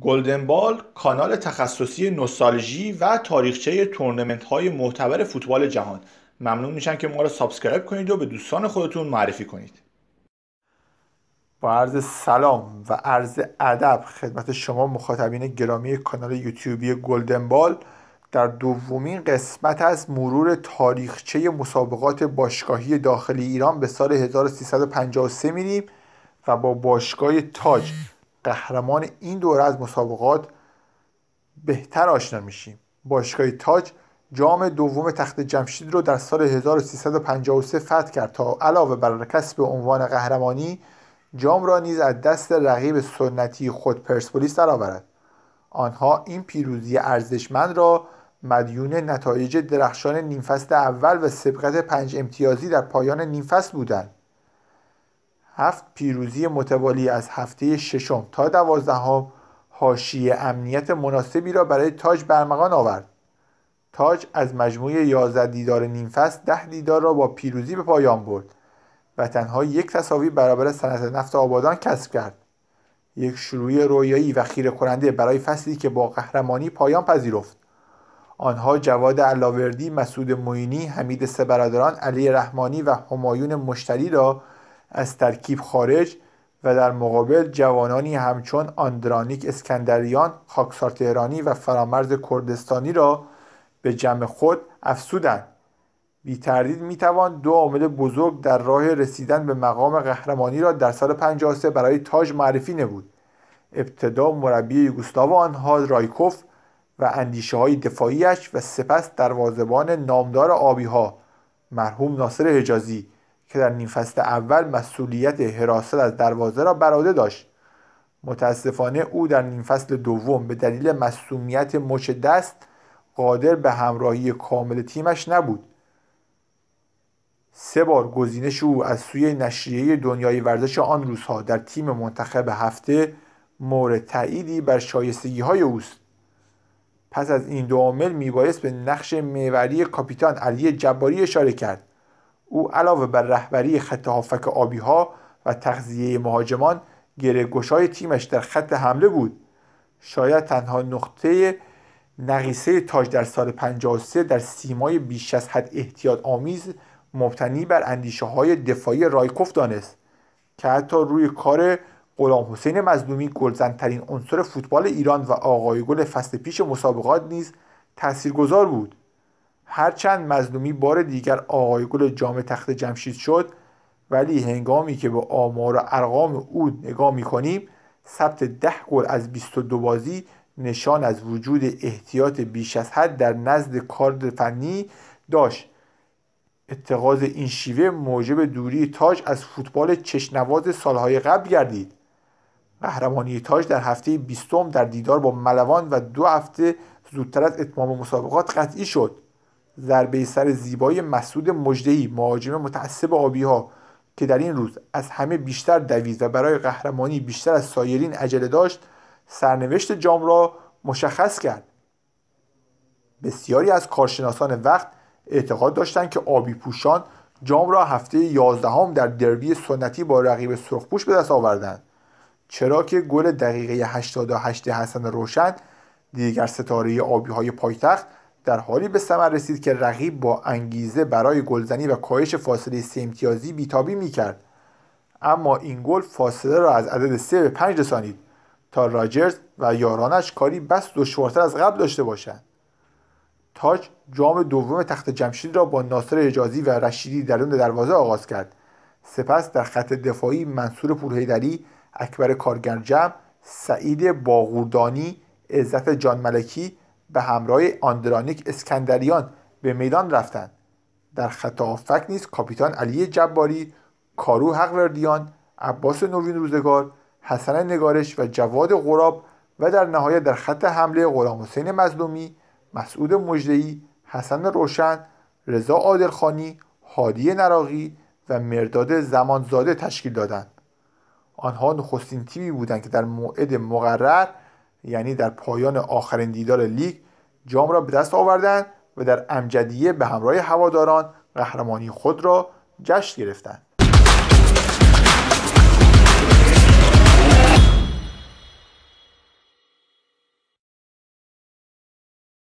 گلدنبال کانال تخصصی نوستالژی و تاریخچه تورنمنت های معتبر فوتبال جهان ممنون میشن که ما را سابسکرایب کنید و به دوستان خودتون معرفی کنید با عرض سلام و عرض ادب خدمت شما مخاطبین گرامی کانال یوتیوبی گلدنبال در دومین قسمت از مرور تاریخچه مسابقات باشگاهی داخلی ایران به سال 1353 میریم و با باشگاه تاج قهرمان این دوره از مسابقات بهتر آشنا میشیم باشگاه تاج جام دوم تخت جمشید رو در سال 1353 فتح کرد تا علاوه بر کسب عنوان قهرمانی جام را نیز از دست رقیب سنتی خود پرسپولیس درآورد آنها این پیروزی ارزشمند را مدیون نتایج درخشان نیمفصل اول و سبقت پنج امتیازی در پایان نیمفصل بودند هفت پیروزی متوالی از هفته ششم تا دوازدهم حاشیه امنیت مناسبی را برای تاج برمغان آورد تاج از مجموعه 11 دیدار نیمفست ده دیدار را با پیروزی به پایان برد و تنها یک تصاوی برابر صنعت نفت آبادان کسب کرد یک شروع رویایی و خیره کننده برای فصلی که با قهرمانی پایان پذیرفت آنها جواد علاوردی، مسعود موینی، حمید سبرادران، علی رحمانی و همایون مشتری را از ترکیب خارج و در مقابل جوانانی همچون آندرانیک اسکندریان، خاکسار تهرانی و فرامرز کردستانی را به جمع خود افسودند. بی تردید می توان دو عامل بزرگ در راه رسیدن به مقام قهرمانی را در سال 53 برای تاج معرفی نبود. ابتدا مربی یوگسلاو آنها رایکوف و اندیشه های دفاعیش و سپس دروازبان نامدار آبیها مرحوم ناصر حجازی که در نیم فصل اول مسئولیت حراست از دروازه را براده داشت متاسفانه او در نیم فصل دوم به دلیل مصومیت مچ دست قادر به همراهی کامل تیمش نبود سه بار گزینش او از سوی نشریه دنیای ورزش آن روزها در تیم منتخب هفته مورد تأییدی بر شایستگی های اوست پس از این دو عامل میبایست به نقش میوری کاپیتان علی جباری اشاره کرد او علاوه بر رهبری خط هافک آبی ها و تغذیه مهاجمان گشای تیمش در خط حمله بود شاید تنها نقطه نقیصه تاج در سال 53 در سیمای بیش از حد احتیاط آمیز مبتنی بر اندیشه های دفاعی رایکوف دانست که حتی روی کار غلام حسین مظلومی گلزنترین عنصر فوتبال ایران و آقای گل فصل پیش مسابقات نیز تاثیرگذار بود هرچند مظلومی بار دیگر آقای گل جام تخت جمشید شد ولی هنگامی که به آمار و ارقام او نگاه میکنیم ثبت ده گل از 22 بازی نشان از وجود احتیاط بیش از حد در نزد کارد فنی داشت اتقاض این شیوه موجب دوری تاج از فوتبال چشنواز سالهای قبل گردید قهرمانی تاج در هفته بیستم در دیدار با ملوان و دو هفته زودتر از اتمام مسابقات قطعی شد ضربه سر زیبای مسعود مجدهی مهاجم متعصب آبی ها که در این روز از همه بیشتر دوید و برای قهرمانی بیشتر از سایرین عجله داشت سرنوشت جام را مشخص کرد بسیاری از کارشناسان وقت اعتقاد داشتند که آبی پوشان جام را هفته یازدهم در دربی سنتی با رقیب سرخپوش به دست آوردند چرا که گل دقیقه 88 حسن روشن دیگر ستاره آبی های پایتخت در حالی به ثمر رسید که رقیب با انگیزه برای گلزنی و کاهش فاصله سه امتیازی بیتابی میکرد اما این گل فاصله را از عدد سه به پنج رسانید تا راجرز و یارانش کاری بس دشوارتر از قبل داشته باشند تاج جام دوم تخت جمشید را با ناصر اجازی و رشیدی درون دروازه آغاز کرد سپس در خط دفاعی منصور پورهیدری اکبر کارگرجم سعید باغوردانی عزت جان ملکی به همراه آندرانیک اسکندریان به میدان رفتند در خط آفک نیز کاپیتان علی جباری کارو حقوردیان عباس نوین روزگار حسن نگارش و جواد غراب و در نهایت در خط حمله غلام حسین مظلومی مسعود مجدهی حسن روشن رضا عادلخانی هادی نراقی و مرداد زمانزاده تشکیل دادند آنها نخستین تیمی بودند که در موعد مقرر یعنی در پایان آخرین دیدار لیگ جام را به دست آوردند و در امجدیه به همراه هواداران قهرمانی خود را جشن گرفتند